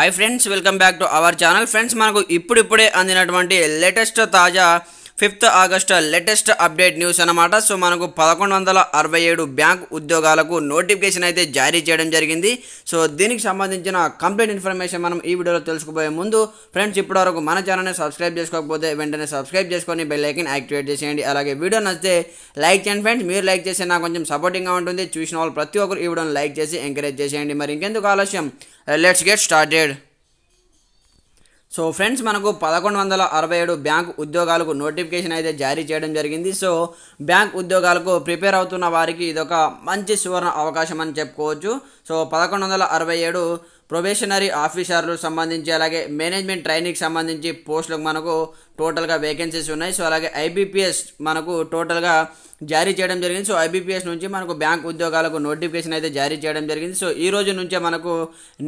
hi friends welcome back to our channel friends మనకు ఇప్పుడిప్పుడే అందినటువంటి లేటెస్ట్ తాజా fifth August latest update news అనమాట సో మనకు పదకొండు వందల అరవై ఏడు బ్యాంక్ ఉద్యోగాలకు నోటిఫికేషన్ అయితే జారీ చేయడం జరిగింది సో దీనికి సంబంధించిన కంప్లీట్ ఇన్ఫర్మేషన్ మనం ఈ వీడియోలో తెలుసుకోబోయే ముందు ఫ్రెండ్స్ ఇప్పటివరకు మన ఛానల్ని సబ్స్క్రైబ్ చేసుకోకపోతే వెంటనే సబ్స్క్రైబ్ చేసుకొని బెల్ ఐకన్ యాక్టివేట్ చేసేయండి అలాగే వీడియో నచ్చితే లైక్ చేయండి ఫ్రెండ్స్ మీరు లైక్ చేస్తే నాకు కొంచెం సపోర్టింగ్గా ఉంటుంది చూసిన వాళ్ళు ప్రతి ఒక్కరు ఈ వీడియోని లైక్ చేసి ఎంకరేజ్ చేసేయండి మరి ఇంకెందుకు ఆలస్యం let's get started so friends మనకు పదకొండు వందల అరవై ఏడు బ్యాంక్ ఉద్యోగాలకు నోటిఫికేషన్ అయితే జారీ చేయడం జరిగింది సో బ్యాంక్ ఉద్యోగాలకు ప్రిపేర్ అవుతున్న వారికి ఇదొక మంచి సువర్ణ అవకాశం అని చెప్పుకోవచ్చు సో పదకొండు వందల అరవై ఏడు ప్రొబేషనరీ ఆఫీసర్లు సంబంధించి అలాగే మేనేజ్మెంట్ ట్రైనింగ్కి సంబంధించి పోస్టులకు మనకు టోటల్గా వేకెన్సీస్ ఉన్నాయి సో అలాగే ఐబీపీఎస్ మనకు టోటల్గా జారీ చేయడం జరిగింది సో ఐబీపీఎస్ నుంచి మనకు బ్యాంక్ ఉద్యోగాలకు నోటిఫికేషన్ అయితే జారీ చేయడం జరిగింది సో ఈ రోజు నుంచే మనకు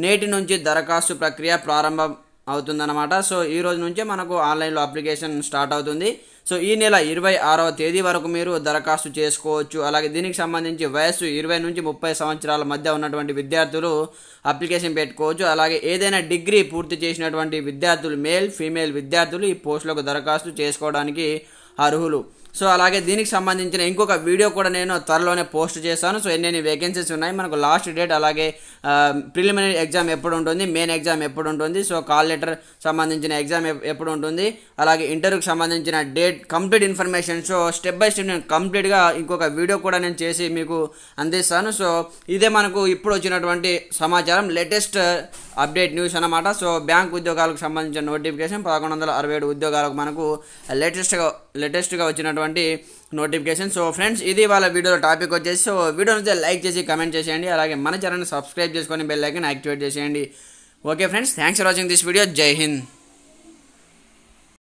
నేటి నుంచి దరఖాస్తు ప్రక్రియ ప్రారంభం అవుతుందన్నమాట సో ఈ రోజు నుంచే మనకు ఆన్లైన్లో అప్లికేషన్ స్టార్ట్ అవుతుంది సో ఈ నెల ఇరవై ఆరవ తేదీ వరకు మీరు దరఖాస్తు చేసుకోవచ్చు అలాగే దీనికి సంబంధించి వయస్సు ఇరవై నుంచి ముప్పై సంవత్సరాల మధ్య ఉన్నటువంటి విద్యార్థులు అప్లికేషన్ పెట్టుకోవచ్చు అలాగే ఏదైనా డిగ్రీ పూర్తి చేసినటువంటి విద్యార్థులు మేల్ ఫీమేల్ విద్యార్థులు ఈ పోస్టులకు దరఖాస్తు చేసుకోవడానికి అర్హులు సో అలాగే దీనికి సంబంధించిన ఇంకొక వీడియో కూడా నేను త్వరలోనే పోస్ట్ చేశాను సో ఎన్ని వేకెన్సీస్ ఉన్నాయి మనకు లాస్ట్ డేట్ అలాగే ప్రిలిమినరీ ఎగ్జామ్ ఎప్పుడు ఉంటుంది మెయిన్ ఎగ్జామ్ ఎప్పుడు ఉంటుంది సో కాల్ లెటర్ సంబంధించిన ఎగ్జామ్ ఎప్పుడు ఉంటుంది అలాగే ఇంటర్వ్యూకి సంబంధించిన date complete information so step by step నేను కంప్లీట్గా ఇంకొక వీడియో కూడా నేను చేసి మీకు అందిస్తాను సో ఇదే మనకు ఇప్పుడు వచ్చినటువంటి సమాచారం లేటెస్ట్ అప్డేట్ న్యూస్ అనమాట సో బ్యాంక్ ఉద్యోగాలకు సంబంధించిన నోటిఫికేషన్ పదకొండు వందల అరవై ఏడు ఉద్యోగాలకు మనకు లేటెస్ట్గా లేటెస్ట్గా వచ్చినటువంటి వచ్చినటువంటి నోటిఫికేషన్ సో ఫ్రెండ్స్ ఇది వాళ్ళ వీడియోలో టాపిక్ వచ్చేసి సో వీడియో నుంచి లైక్ చేసి కమెంట్ చేసేయండి అలాగే మన ఛానల్ని సబ్స్క్రైబ్ చేసుకొని బెల్ ఐకన్ యాక్టివేట్ చేసేయండి okay friends thanks for watching this video జై హింద్